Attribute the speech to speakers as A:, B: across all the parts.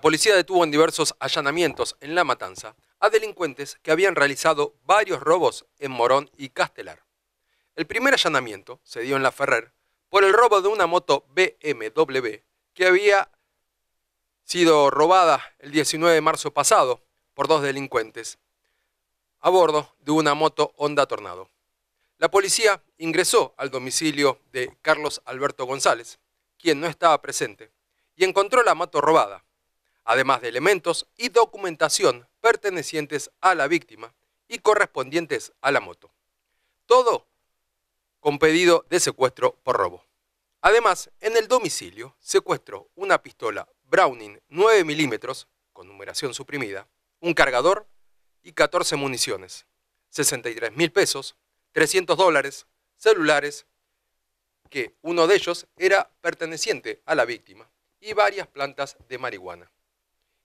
A: policía detuvo en diversos allanamientos en La Matanza a delincuentes que habían realizado varios robos en Morón y Castelar. El primer allanamiento se dio en La Ferrer por el robo de una moto BMW que había sido robada el 19 de marzo pasado por dos delincuentes a bordo de una moto Honda Tornado. La policía ingresó al domicilio de Carlos Alberto González, quien no estaba presente, y encontró la moto robada además de elementos y documentación pertenecientes a la víctima y correspondientes a la moto. Todo con pedido de secuestro por robo. Además, en el domicilio secuestró una pistola Browning 9 milímetros con numeración suprimida, un cargador y 14 municiones, 63 mil pesos, 300 dólares, celulares, que uno de ellos era perteneciente a la víctima, y varias plantas de marihuana.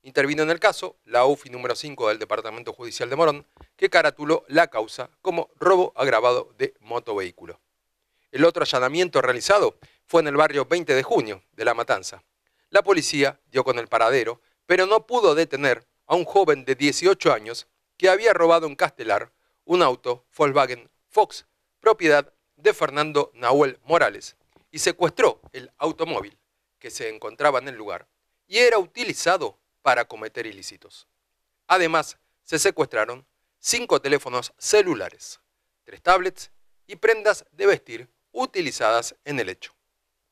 A: Intervino en el caso la UFI número 5 del Departamento Judicial de Morón, que caratuló la causa como robo agravado de motovehículo. El otro allanamiento realizado fue en el barrio 20 de junio de La Matanza. La policía dio con el paradero, pero no pudo detener a un joven de 18 años que había robado en Castelar un auto Volkswagen Fox, propiedad de Fernando Nahuel Morales, y secuestró el automóvil que se encontraba en el lugar y era utilizado para cometer ilícitos. Además, se secuestraron cinco teléfonos celulares, tres tablets y prendas de vestir utilizadas en el hecho.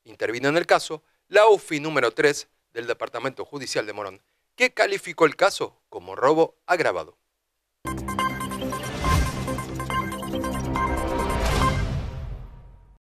A: Intervino en el caso la UFI número 3 del Departamento Judicial de Morón, que calificó el caso como robo agravado.